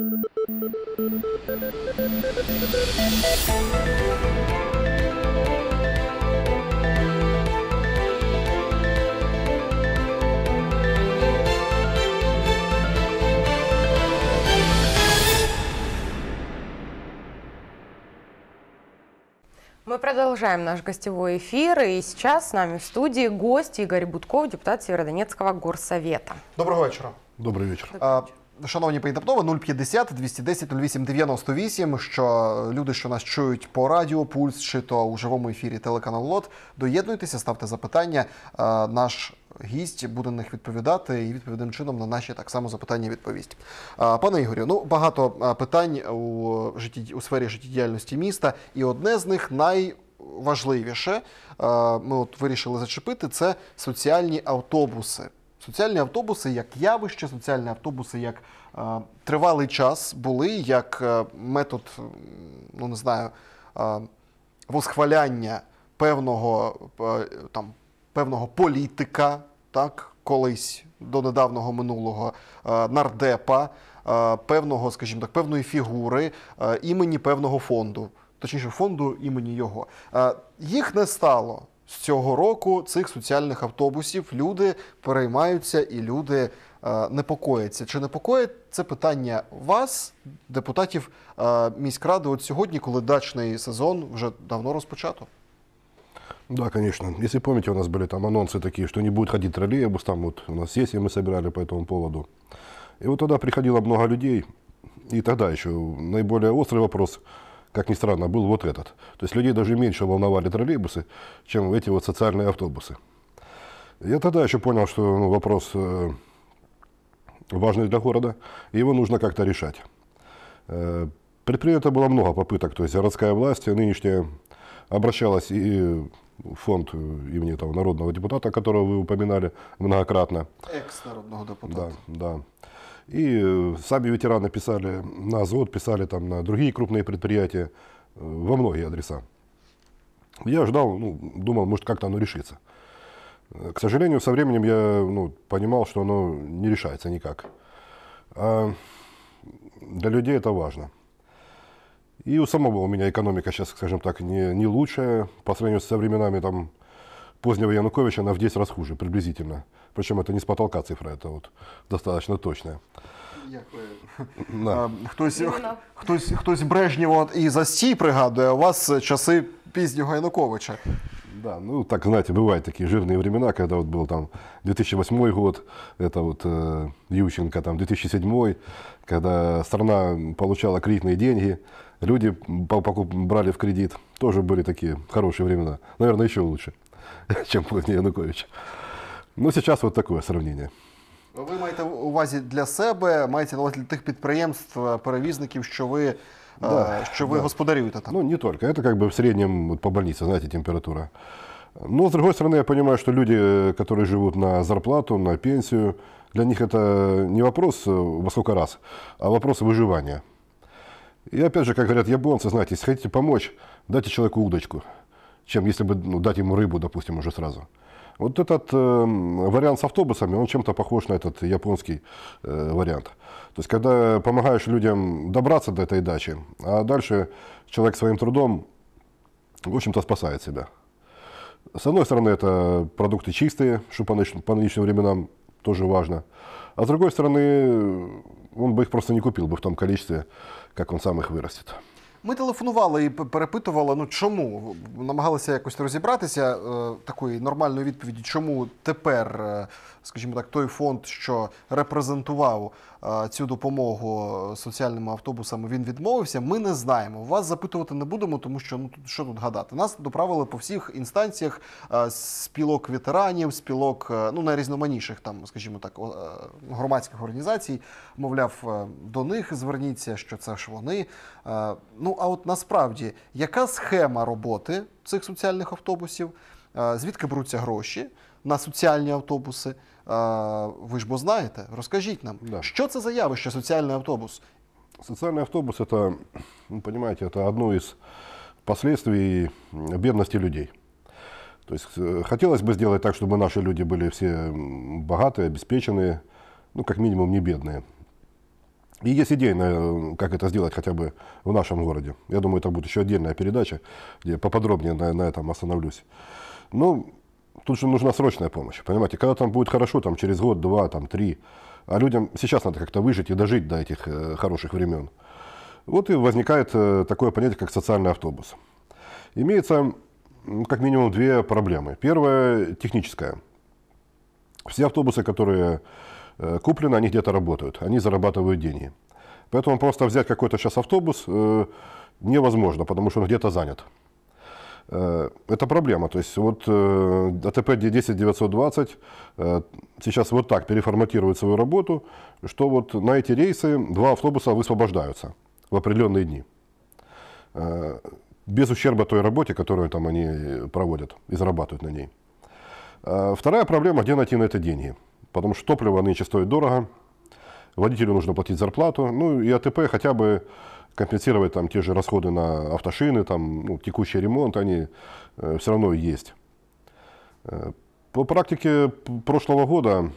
Мы продолжаем наш гостевой эфир, и сейчас с нами в студии гость Игорь Будков, депутат Северодонецкого горсовета. Доброго вечера. Добрый вечер. Добрый а, вечер. Шановні поінтаптови, 050 210 08 98, Що люди, що нас чують по радіо, пульс чи то у живому ефірі телеканал Лот, доєднуйтеся, ставте запитання. Е, наш гість буде на них відповідати і відповідним чином на наші так само запитання відповість. Е, пане Ігорю, ну багато е, питань у житті у сфері життєдіяльності міста, і одне з них най. Важливіше, ми от вирішили зачепити це соціальні автобуси. Соціальні автобуси як явище, соціальні автобуси як Е, тривалий час були як е, метод, ну не знаю, е, восхваляння певного там, певного політика, так, колись до недавнього минулого нардепа, певного, скажімо так, певної фігури імені певного фонду, точніше, фонду імені його. Їх не стало. З цього року цих соціальних автобусів люди переймаються і люди Е, непокоїться. Чи непокоїть це питання вас, депутатів е, міськради, от сьогодні, коли дачний сезон вже давно розпочато? Да, конечно. Если помните, у нас были там анонсы такие, что не будет ходить троллейбус, там вот у нас сессии мы собирали по этому поводу. И вот тогда приходило много людей, и тогда еще наиболее острый вопрос, как ни странно, был вот этот. То есть людей даже меньше волновали троллейбусы, чем эти вот социальные автобусы. Я тогда еще понял, что ну, вопрос э, важный для города, его нужно как-то решать. Э, Предпринято было много попыток, то есть городская власть нынешняя обращалась и фонд э, имени того народного депутата, которого вы упоминали многократно. Экс-народного депутата. Да, да. И э, сами ветераны писали на завод, писали там на другие крупные предприятия, во многие адреса. Я ждал, ну, думал, может как-то оно решится. Э, к сожалению, со временем я ну, понимал, что оно не решается никак. А для людей это важно. И у самого у меня экономика сейчас, скажем так, не, не лучшая. По сравнению со временами там, позднего Януковича она в 10 раз хуже приблизительно. Причем это не с потолка цифра, это вот достаточно точная. Э, да. Хтось, хтось, хтось Брежнєва і за стій пригадує, у вас часы пізнього Януковича. Да, ну так, знаете, бывают такие жирные времена, когда вот был там 2008 год, это вот э, Ющенко, там 2007, когда страна получала кредитные деньги, люди по брали в кредит, тоже были такие хорошие времена. Наверное, еще лучше, чем после Януковича. Но ну, сейчас вот такое сравнение. Вы маете увазі для себе, маєте на для тих підприємств, перевізників, що ви да, а, что вы да. господарюете там. Ну, не только. Это как бы в среднем вот, по больнице, знаете, температура. Но, с другой стороны, я понимаю, что люди, которые живут на зарплату, на пенсию, для них это не вопрос э, во сколько раз, а вопрос выживания. И опять же, как говорят японцы, знаете, если хотите помочь, дайте человеку удочку, чем если бы ну, дать ему рыбу, допустим, уже сразу. Вот этот э, вариант с автобусами, он чем-то похож на этот японский э, вариант. То есть, когда помогаешь людям добраться до этой дачи, а дальше человек своим трудом, в общем-то, спасает себя. С одной стороны, это продукты чистые, что по, ныч- по нынешним временам тоже важно. А с другой стороны, он бы их просто не купил бы в том количестве, как он сам их вырастет. Ми телефонували і перепитували, ну чому намагалися якось розібратися е, такої нормальної відповіді, чому тепер, е, скажімо так, той фонд, що репрезентував е, цю допомогу соціальними автобусами, він відмовився. Ми не знаємо. Вас запитувати не будемо, тому що ну тут що тут гадати. Нас доправили по всіх інстанціях спілок ветеранів, спілок ну найрізноманіших там, скажімо так, громадських організацій. Мовляв, до них зверніться, що це ж вони. Ну, Ну а от насправді, яка схема роботи цих соціальних автобусів? А, звідки беруться гроші на соціальні автобуси? А, Вы ж бо знаете, расскажите нам, да. что это за явище социальный автобус? Социальный автобус это, ну, понимаете, это одно из последствий бедности людей. То есть э, хотелось бы сделать так, чтобы наши люди были все богатые, обеспеченные, ну как минимум не бедные. И есть идея, как это сделать хотя бы в нашем городе. Я думаю, это будет еще отдельная передача, где я поподробнее на, на этом остановлюсь. Ну, тут же нужна срочная помощь, понимаете? Когда там будет хорошо, там через год, два, там три, а людям сейчас надо как-то выжить и дожить до этих э, хороших времен. Вот и возникает э, такое понятие, как социальный автобус. Имеется ну, как минимум две проблемы. Первая техническая. Все автобусы, которые Э, куплены, они где-то работают, они зарабатывают деньги. Поэтому просто взять какой-то сейчас автобус э, невозможно, потому что он где-то занят. Э, это проблема. То есть вот АТП 10920 сейчас вот так переформатирует свою работу, что вот на эти рейсы два автобуса высвобождаются в определенные дни. Без ущерба той работе, которую там они проводят и зарабатывают на ней. Вторая проблема, где найти на это деньги потому что топливо нынче стоит дорого, водителю нужно платить зарплату, ну и АТП хотя бы компенсировать там те же расходы на автошины, там ну, текущий ремонт, они э, все равно есть. Э, по практике прошлого года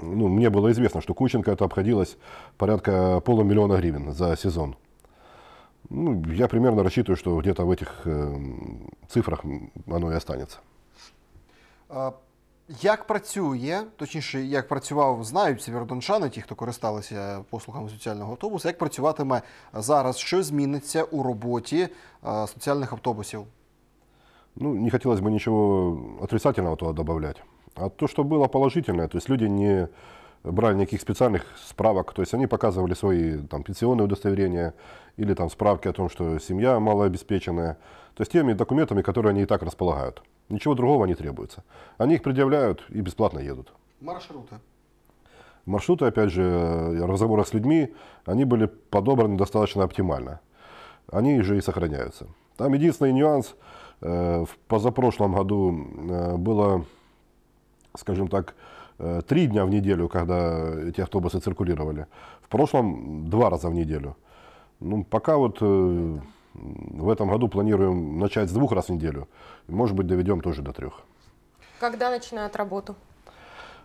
ну, мне было известно, что Кученко это обходилось порядка полумиллиона гривен за сезон. Ну, я примерно рассчитываю, что где-то в этих э, цифрах оно и останется. А Як працює, точніше, як працював, знають сєвєродончани, ті, хто користалися послугами соціального автобуса, як працюватиме зараз? Що зміниться у роботі а, е, соціальних автобусів? Ну, не хотелось бы ничего отрицательного туда добавлять. А то, что было положительное, то есть люди не брали никаких специальных справок, то есть они показывали свои там, пенсионные удостоверения или там справки о том, что семья малообеспеченная, то есть теми документами, которые они и так располагают. Ничего другого не требуется. Они их предъявляют и бесплатно едут. Маршруты. Маршруты, опять же, э, разговоры с людьми, они были подобраны достаточно оптимально. Они же и сохраняются. Там единственный нюанс, э, в позапрошлом году э, было, скажем так, три дня в неделю, когда эти автобусы циркулировали. В прошлом два раза в неделю. Ну, пока вот... В этом году планируем начать с двух раз в неделю. Может быть, доведем тоже до трех. Когда начинают работу?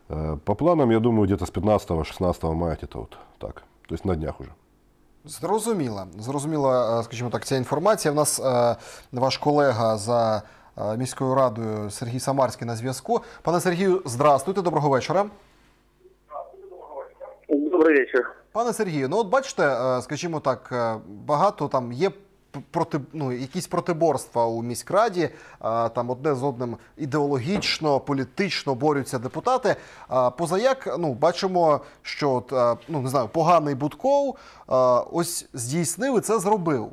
Э, по планам, я думаю, где-то с 15-16 мая это вот так. То есть на днях уже. Зрозуміло. зрозуміло. скажімо так, ця інформація. у нас е, ваш колега за е, міською радою Сергій Самарський на зв'язку. Пане Сергію, здрастуйте, доброго вечора. Добрий вечір. Пане Сергію, ну от бачите, е, скажімо так, багато там є проти, ну, якісь протиборства у міськраді, е, там одне з одним ідеологічно, політично борються депутати. А, е, позаяк ну, бачимо, що от, е, ну, не знаю, поганий Будков ось здійснив і це зробив.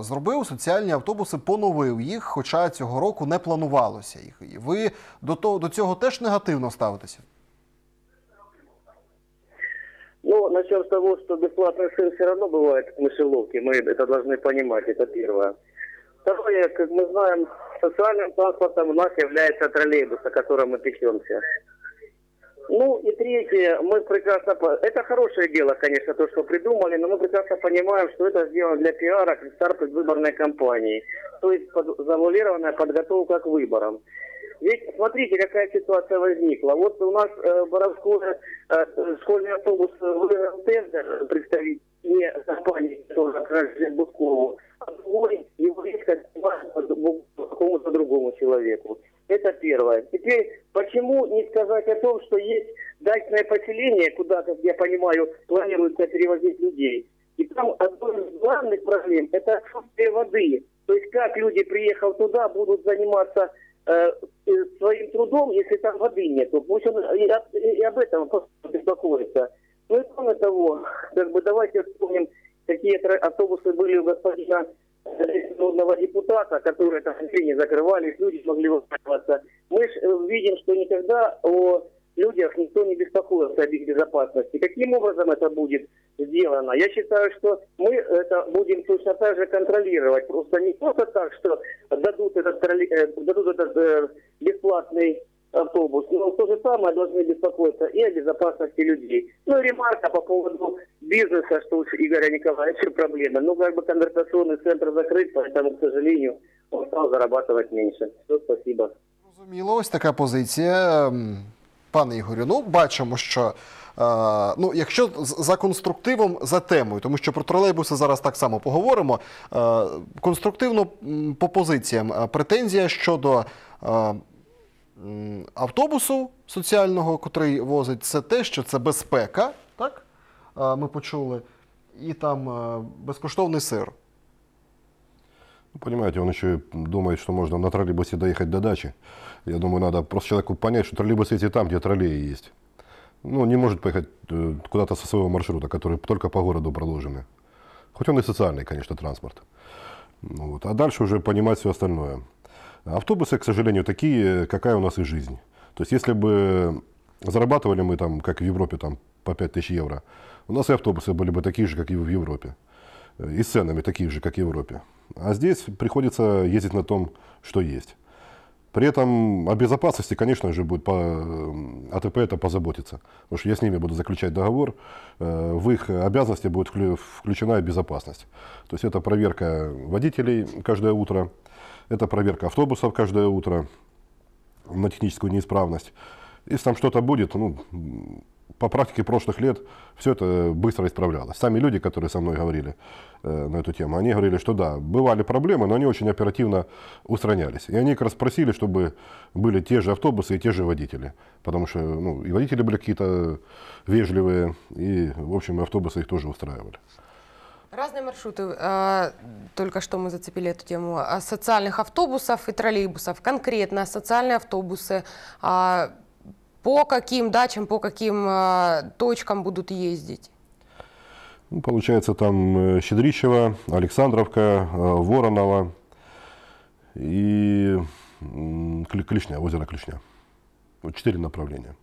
зробив соціальні автобуси, поновив їх, хоча цього року не планувалося їх. ви до того до цього теж негативно ставитеся? Ну, начнем с того, что бесплатный сыр все равно бывает в мышеловке. Мы это должны понимать, это первое. Второе, как мы знаем, социальным транспортом у нас является троллейбус, о котором мы печемся. Ну и третье, мы прекрасно... Это хорошее дело, конечно, то, что придумали, но мы прекрасно понимаем, что это сделано для пиара, как старт выборной кампании. То есть под... завуалированная подготовка к выборам. Ведь смотрите, какая ситуация возникла. Вот у нас э, Боровское, э, школьный автобус выиграл тендер представить не компании, которая отражает Буткову, а другой его резко какому-то другому человеку. Это первое. Теперь, почему не сказать о том, что есть дачное поселение, куда, как я понимаю, планируется перевозить людей. И там одной из главных проблем – это отсутствие воды. То есть как люди, приехав туда, будут заниматься э, э своим трудом, если там воды нет. Пусть он и, об, и об этом беспокоится. Ну и кроме того, как бы давайте вспомним, какие автобусы были у господина одного депутата, который это не закрывались, люди смогли воспользоваться. Мы же э, видим, что никогда о людях никто не беспокоился об их безопасности. Каким образом это будет сделано? Я считаю, что мы это будем точно так же контролировать. Просто не просто так, что дадут этот, э, дадут этот э, бесплатный автобус. Но то же самое должны беспокоиться и о безопасности людей. Ну и ремарка по поводу бизнеса, что у Игоря Николаевича проблема. Ну как бы конвертационный центр закрыт, поэтому, к сожалению, он стал зарабатывать меньше. Все, спасибо. Розуміло, ось така позиція, пане Ігорю. Ну, бачимо, що е, ну, якщо за конструктивом, за темою, тому що про тролейбуси зараз так само поговоримо. Е, конструктивно по позиціям е, претензія щодо автобусу соціального, котрий возить, це те, що це безпека, так? Ми почули, і там е, безкоштовний сир. Ну, понимаете, он еще думает, что можно на троллейбусе доехать до дачи. Я думаю, надо просто человеку понять, что троллейбусы эти там, где троллеи есть. Ну, не может поехать э, куда-то со своего маршрута, который только по городу проложены. Хоть он и социальный, конечно, транспорт. Ну вот. А дальше уже понимать все остальное. Автобусы, к сожалению, такие, какая у нас и жизнь. То есть, если бы зарабатывали мы там, как в Европе, там, по 5000 евро, у нас и автобусы были бы такие же, как и в Европе. И с ценами такие же, как и в Европе. А здесь приходится ездить на том, что есть. При этом о безопасности, конечно же, будет по, АТП это позаботиться. Потому что я с ними буду заключать договор, э, в их обязанности будет включена безопасность. То есть это проверка водителей каждое утро, это проверка автобусов каждое утро на техническую неисправность. Если там что-то будет, ну, по практике прошлых лет все это быстро исправлялось. Сами люди, которые со мной говорили э, на эту тему, они говорили, что да, бывали проблемы, но они очень оперативно устранялись. И они как раз просили, чтобы были те же автобусы и те же водители. Потому что ну, и водители были какие-то вежливые, и, в общем, автобусы их тоже устраивали. Разные маршруты. А, только что мы зацепили эту тему. А, социальных автобусов и троллейбусов. Конкретно социальные автобусы. А, по каким дачам, по каким точкам будут ездить? Ну, получается, там э, Щедричево, Александровка, э, Воронова и Клешня, озеро Клешня. Вот четыре направления.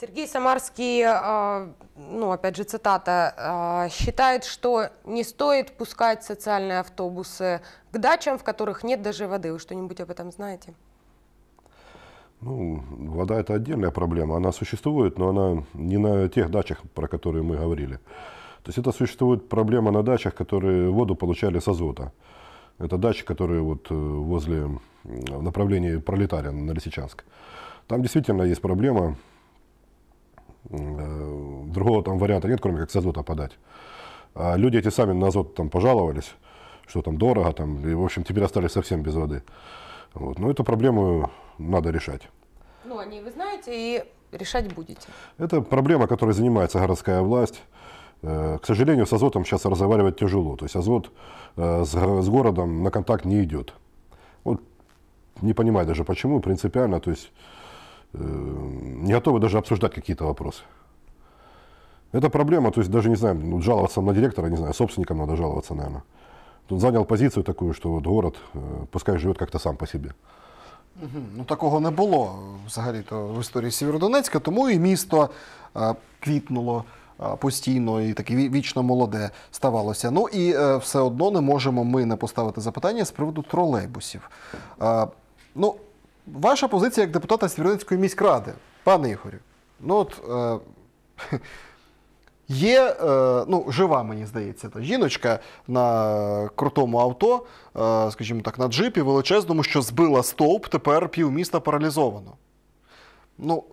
Сергей Самарский, э, ну, опять же, цитата, э, считает, что не стоит пускать социальные автобусы к дачам, в которых нет даже воды. Вы что-нибудь об этом знаете? Ну, вода – это отдельная проблема. Она существует, но она не на тех дачах, про которые мы говорили. То есть это существует проблема на дачах, которые воду получали с азота. Это дачи, которые вот э, возле в направлении Пролетария на Лисичанск. Там действительно есть проблема Э, другого там варианта нет, кроме как с азота подать. А люди эти сами на азот там пожаловались, что там дорого, там, и, в общем, теперь остались совсем без воды. Вот. Но эту проблему надо решать. Ну, они вы знаете и решать будете. Это проблема, которой занимается городская власть. Э, к сожалению, с азотом сейчас разговаривать тяжело. То есть азот э, с городом на контакт не идет. Вот не понимаю даже почему, принципиально. То есть не готовы даже обсуждать какие-то вопросы. Это проблема, то есть даже, не знаю, ну, жаловаться на директора, не знаю, собственникам надо жаловаться, наверное. Тут занял позицию такую, що от город э, пускай живет как то сам по себе. Ну такого не було взагалі-то в історії Сєвєродонецька, тому і місто а, е, квітнуло а, е, постійно і таке вічно молоде ставалося. Ну і а, е, все одно не можемо ми не поставити запитання з приводу тролейбусів. Ну, Ваша позиція як депутата Свіронецької міськради, пане Ігорю, ну от е, є е, ну, жива, мені здається, та жіночка на крутому авто, е, скажімо так, на джипі величезному, що збила стовп, тепер півміста паралізовано. Ну,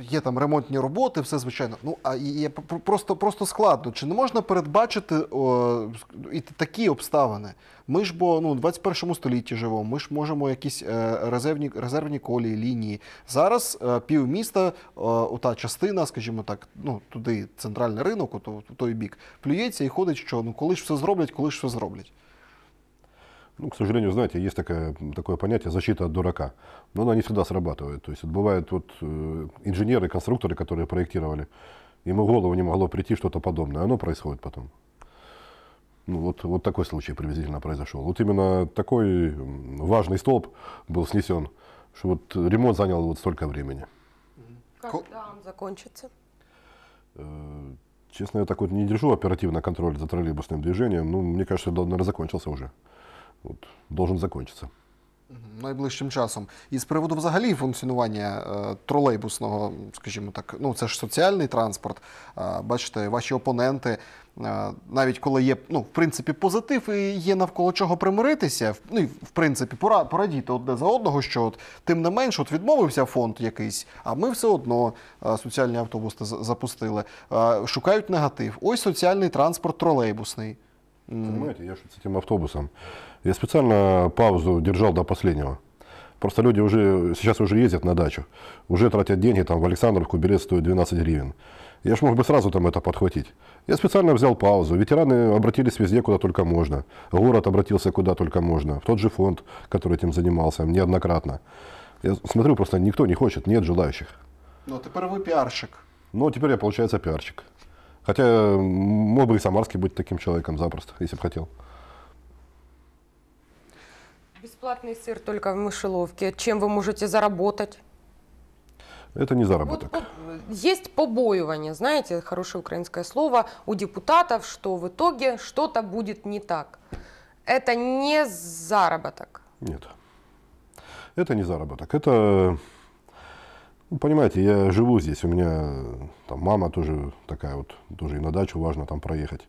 є там ремонтні роботи, все звичайно. Ну а і просто просто складно. Чи не можна передбачити о, і такі обставини? Ми ж бо ну 21 столітті живемо. Ми ж можемо якісь е, резервні резервні колії, лінії. Зараз е, міста, е, ота частина, скажімо так, ну туди центральний ринок, то той бік плюється і ходить, що ну коли ж все зроблять, коли ж все зроблять. Ну, к сожалению, знаете, есть такое, такое понятие защита от дурака. Но она не всегда срабатывает. То есть бывают вот э, инженеры, конструкторы, которые проектировали, ему в голову не могло прийти что-то подобное. Оно происходит потом. Ну, вот, вот такой случай приблизительно произошел. Вот именно такой важный столб был снесен, что вот ремонт занял вот столько времени. Когда он закончится? Э, честно, я так вот не держу оперативно контроль за троллейбусным движением. Ну, мне кажется, он, наверное, закончился уже. от, должен закончиться. Найближчим часом. І з приводу взагалі функціонування е, тролейбусного, скажімо так, ну це ж соціальний транспорт. Е, бачите, ваші опоненти, е, навіть коли є ну, в принципі, позитив і є навколо чого примиритися, ну і в принципі, пора, порадіти одне за одного, що от тим не менш, от відмовився фонд якийсь, а ми все одно е, соціальні автобуси запустили. Е, шукають негатив. Ось соціальний транспорт тролейбусний. Понимаете, я же с этим автобусом. Я специально паузу держал до последнего. Просто люди уже сейчас уже ездят на дачу, уже тратят деньги, там в Александровку билет стоит 12 гривен. Я же мог бы сразу там это подхватить. Я специально взял паузу. Ветераны обратились везде, куда только можно. Город обратился куда только можно. В тот же фонд, который этим занимался, неоднократно. Я смотрю, просто никто не хочет, нет желающих. Ну, ты первый пиарщик. Ну, теперь я, получается, пиарщик. Хотя мог бы и Самарский быть таким человеком запросто, если бы хотел. Бесплатный сыр только в мышеловке. Чем вы можете заработать? Это не заработок. Вот, есть побоивание, знаете, хорошее украинское слово, у депутатов, что в итоге что-то будет не так. Это не заработок. Нет. Это не заработок. Это ну, понимаете, я живу здесь, у меня э, там мама тоже такая вот, тоже и на дачу важно там проехать.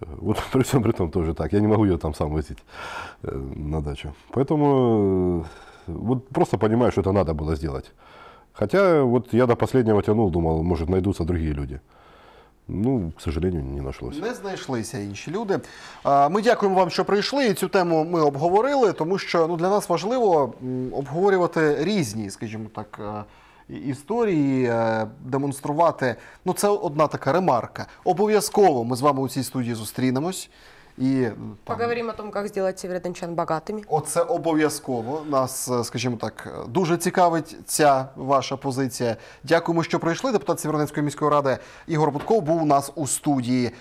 Э, вот при всем при том тоже так. Я не могу ее там сам возить э, на дачу. Поэтому э, вот просто понимаю, что это надо было сделать. Хотя вот я до последнего тянул, думал, может найдутся другие люди. Ну, к сожалению, не знайшлося. Не знайшлися інші люди. Ми дякуємо вам, що прийшли. І цю тему ми обговорили, тому що ну, для нас важливо обговорювати різні, скажімо так, е, історії, е, демонструвати. Ну, це одна така ремарка. Обов'язково ми з вами у цій студії зустрінемось. І там, поговоримо о том, як зробити сєвєродончан багатими. Оце обов'язково. Нас, е, скажімо так, е, дуже цікавить ця ваша позиція. Дякуємо, що прийшли. Депутат Сєвєродонецької міської ради Ігор Бутков був у нас у студії.